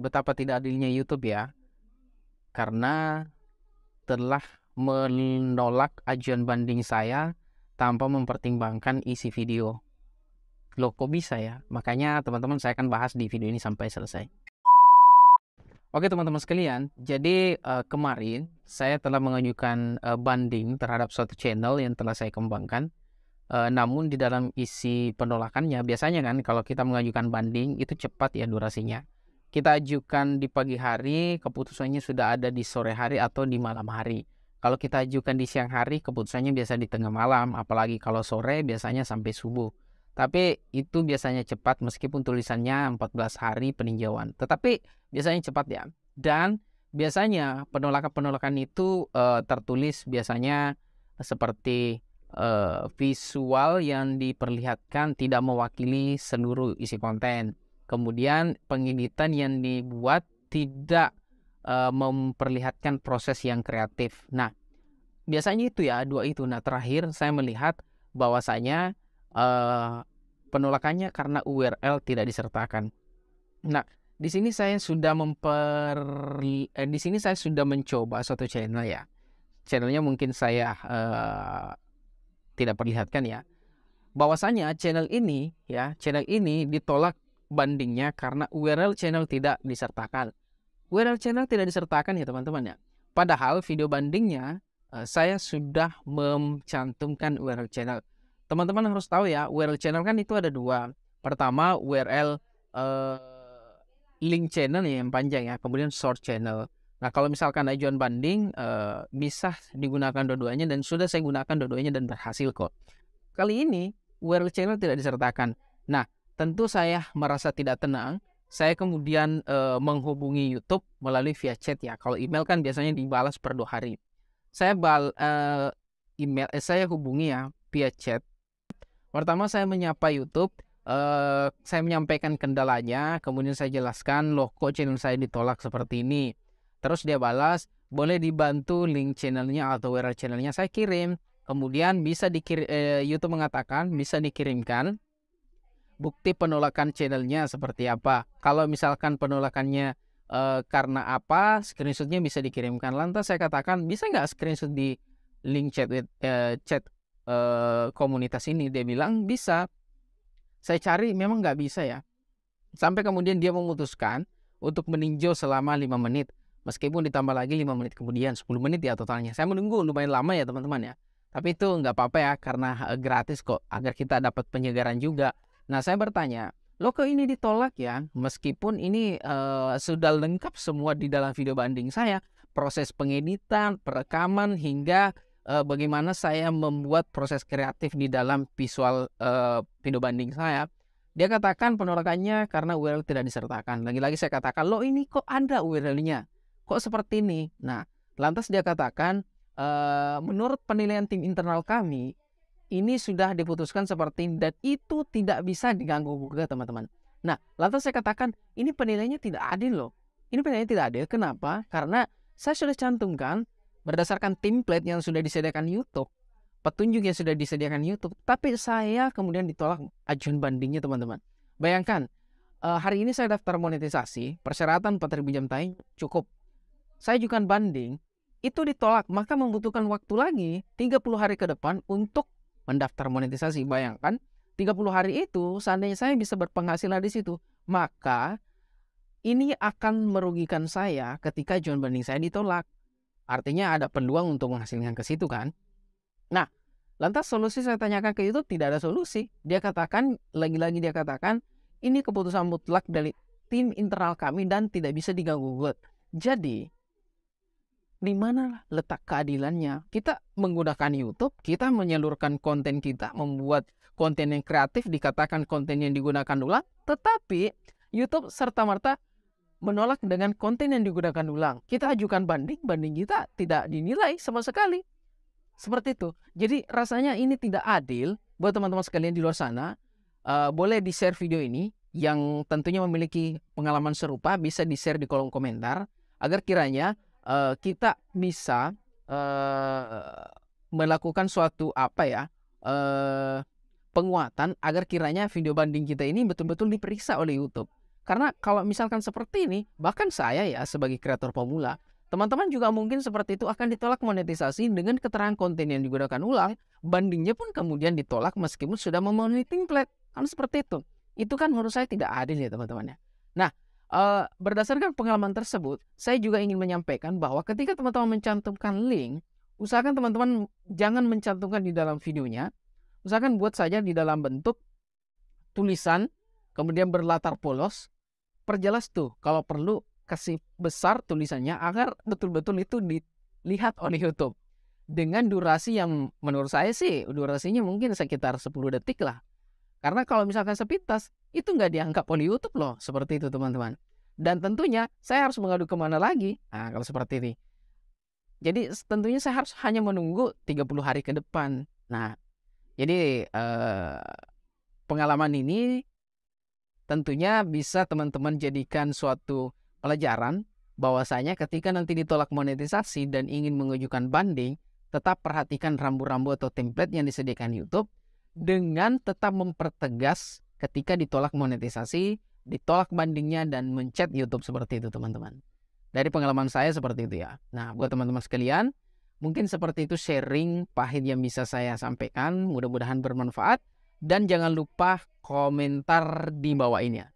betapa tidak adilnya YouTube ya. Karena telah menolak ajuan banding saya tanpa mempertimbangkan isi video. Loh kok bisa ya? Makanya teman-teman saya akan bahas di video ini sampai selesai. Oke teman-teman sekalian, jadi uh, kemarin saya telah mengajukan uh, banding terhadap suatu channel yang telah saya kembangkan. Uh, namun di dalam isi penolakannya, biasanya kan kalau kita mengajukan banding itu cepat ya durasinya kita ajukan di pagi hari, keputusannya sudah ada di sore hari atau di malam hari. Kalau kita ajukan di siang hari, keputusannya biasa di tengah malam, apalagi kalau sore biasanya sampai subuh. Tapi itu biasanya cepat meskipun tulisannya 14 hari peninjauan. Tetapi biasanya cepat ya. Dan biasanya penolakan-penolakan itu e, tertulis biasanya seperti e, visual yang diperlihatkan tidak mewakili seluruh isi konten. Kemudian pengeditan yang dibuat tidak e, memperlihatkan proses yang kreatif. Nah, biasanya itu ya dua itu. Nah, terakhir saya melihat bahwasanya e, penolakannya karena URL tidak disertakan. Nah, di sini saya sudah memper eh, di sini saya sudah mencoba suatu channel ya channelnya mungkin saya uh, tidak perlihatkan ya bahwasanya channel ini ya channel ini ditolak bandingnya karena URL channel tidak disertakan. URL channel tidak disertakan ya teman-teman ya. Padahal video bandingnya eh, saya sudah mencantumkan URL channel. Teman-teman harus tahu ya, URL channel kan itu ada dua. Pertama URL eh, link channel ya, yang panjang ya, kemudian short channel. Nah kalau misalkan ajuan banding eh, bisa digunakan dua-duanya dan sudah saya gunakan dua-duanya dan berhasil kok. Kali ini URL channel tidak disertakan. Nah tentu saya merasa tidak tenang. Saya kemudian e, menghubungi YouTube melalui via chat ya. Kalau email kan biasanya dibalas per dua hari. Saya bal e, email, eh, saya hubungi ya via chat. Pertama saya menyapa YouTube, e, saya menyampaikan kendalanya, kemudian saya jelaskan loh kok channel saya ditolak seperti ini. Terus dia balas, boleh dibantu link channelnya atau URL channelnya saya kirim. Kemudian bisa dikirim, e, YouTube mengatakan bisa dikirimkan bukti penolakan channelnya seperti apa. Kalau misalkan penolakannya e, karena apa, screenshotnya bisa dikirimkan. Lantas saya katakan bisa nggak screenshot di link chat with, eh, e, chat e, komunitas ini? Dia bilang bisa. Saya cari memang nggak bisa ya. Sampai kemudian dia memutuskan untuk meninjau selama 5 menit. Meskipun ditambah lagi 5 menit kemudian, 10 menit ya totalnya. Saya menunggu lumayan lama ya teman-teman ya. Tapi itu nggak apa-apa ya, karena gratis kok. Agar kita dapat penyegaran juga Nah, saya bertanya, lo ini ditolak ya? Meskipun ini uh, sudah lengkap semua di dalam video banding saya, proses pengeditan, perekaman hingga uh, bagaimana saya membuat proses kreatif di dalam visual uh, video banding saya. Dia katakan penolakannya karena URL tidak disertakan. Lagi-lagi saya katakan, lo ini kok ada URL-nya? Kok seperti ini? Nah, lantas dia katakan, e, menurut penilaian tim internal kami, ini sudah diputuskan seperti ini dan itu tidak bisa diganggu gugat teman-teman. Nah, lantas saya katakan ini penilaiannya tidak adil loh. Ini penilaiannya tidak adil. Kenapa? Karena saya sudah cantumkan berdasarkan template yang sudah disediakan YouTube, petunjuk yang sudah disediakan YouTube, tapi saya kemudian ditolak ajuan bandingnya teman-teman. Bayangkan, eh, hari ini saya daftar monetisasi, persyaratan 4.000 jam tayang cukup. Saya ajukan banding, itu ditolak, maka membutuhkan waktu lagi 30 hari ke depan untuk mendaftar monetisasi. Bayangkan 30 hari itu seandainya saya bisa berpenghasilan di situ, maka ini akan merugikan saya ketika jual banding saya ditolak. Artinya ada peluang untuk menghasilkan ke situ kan? Nah, lantas solusi saya tanyakan ke YouTube tidak ada solusi. Dia katakan lagi-lagi dia katakan ini keputusan mutlak dari tim internal kami dan tidak bisa diganggu Jadi di mana letak keadilannya? Kita menggunakan YouTube, kita menyalurkan konten kita, membuat konten yang kreatif dikatakan konten yang digunakan ulang, tetapi YouTube serta merta menolak dengan konten yang digunakan ulang. Kita ajukan banding, banding kita tidak dinilai sama sekali. Seperti itu. Jadi rasanya ini tidak adil buat teman-teman sekalian di luar sana. Uh, boleh di-share video ini yang tentunya memiliki pengalaman serupa bisa di-share di kolom komentar agar kiranya Eh, kita bisa uh, melakukan suatu apa ya uh, penguatan agar kiranya video banding kita ini betul-betul diperiksa oleh YouTube. Karena kalau misalkan seperti ini, bahkan saya ya sebagai kreator pemula, teman-teman juga mungkin seperti itu akan ditolak monetisasi dengan keterangan konten yang digunakan ulang, bandingnya pun kemudian ditolak meskipun sudah memenuhi template. Kan seperti itu. Itu kan menurut saya tidak adil ya teman-teman ya. Nah, Uh, berdasarkan pengalaman tersebut, saya juga ingin menyampaikan bahwa ketika teman-teman mencantumkan link, usahakan teman-teman jangan mencantumkan di dalam videonya. Usahakan buat saja di dalam bentuk tulisan, kemudian berlatar polos. Perjelas tuh, kalau perlu kasih besar tulisannya agar betul-betul itu dilihat oleh YouTube. Dengan durasi yang menurut saya sih, durasinya mungkin sekitar 10 detik lah. Karena kalau misalkan sepintas, itu nggak dianggap oleh YouTube loh. Seperti itu teman-teman. Dan tentunya saya harus mengadu kemana lagi? Nah, kalau seperti ini. Jadi tentunya saya harus hanya menunggu 30 hari ke depan. Nah, jadi eh, pengalaman ini tentunya bisa teman-teman jadikan suatu pelajaran bahwasanya ketika nanti ditolak monetisasi dan ingin mengajukan banding, tetap perhatikan rambu-rambu atau template yang disediakan YouTube dengan tetap mempertegas ketika ditolak monetisasi, ditolak bandingnya dan mencet YouTube seperti itu teman-teman. Dari pengalaman saya seperti itu ya. Nah, buat teman-teman sekalian, mungkin seperti itu sharing pahit yang bisa saya sampaikan, mudah-mudahan bermanfaat dan jangan lupa komentar di bawah ini ya.